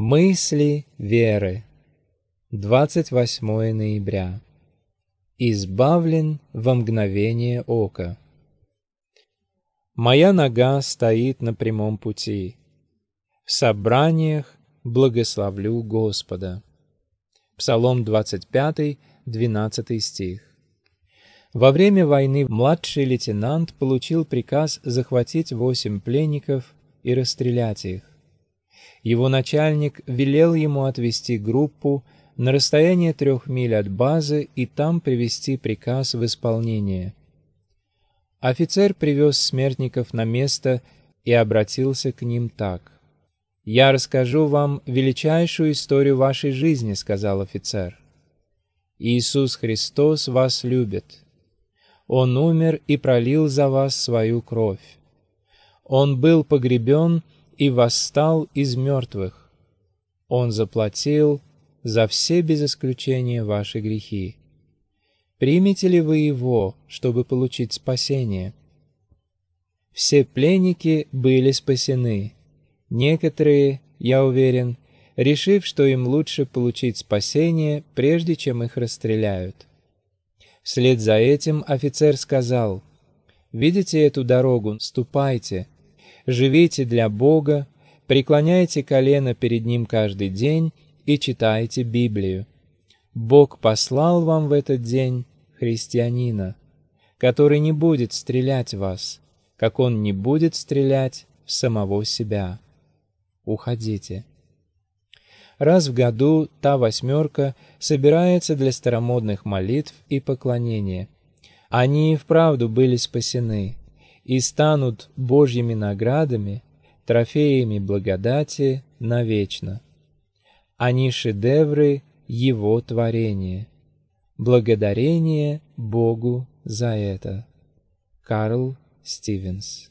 Мысли веры. 28 ноября. Избавлен во мгновение ока. Моя нога стоит на прямом пути. В собраниях благословлю Господа. Псалом 25, 12 стих. Во время войны младший лейтенант получил приказ захватить восемь пленников и расстрелять их. Его начальник велел ему отвести группу на расстояние трех миль от базы и там привести приказ в исполнение. Офицер привез смертников на место и обратился к ним так. «Я расскажу вам величайшую историю вашей жизни», — сказал офицер. «Иисус Христос вас любит. Он умер и пролил за вас свою кровь. Он был погребен и восстал из мертвых. Он заплатил за все без исключения ваши грехи. Примете ли вы его, чтобы получить спасение? Все пленники были спасены. Некоторые, я уверен, решив, что им лучше получить спасение, прежде чем их расстреляют. Вслед за этим офицер сказал, «Видите эту дорогу? Ступайте, живите для Бога, преклоняйте колено перед Ним каждый день и читайте Библию. Бог послал вам в этот день христианина, который не будет стрелять в вас, как он не будет стрелять в самого себя. Уходите. Раз в году та восьмерка собирается для старомодных молитв и поклонения. Они и вправду были спасены и станут Божьими наградами, трофеями благодати навечно. Они шедевры Его творения. Благодарение Богу за это. Карл Стивенс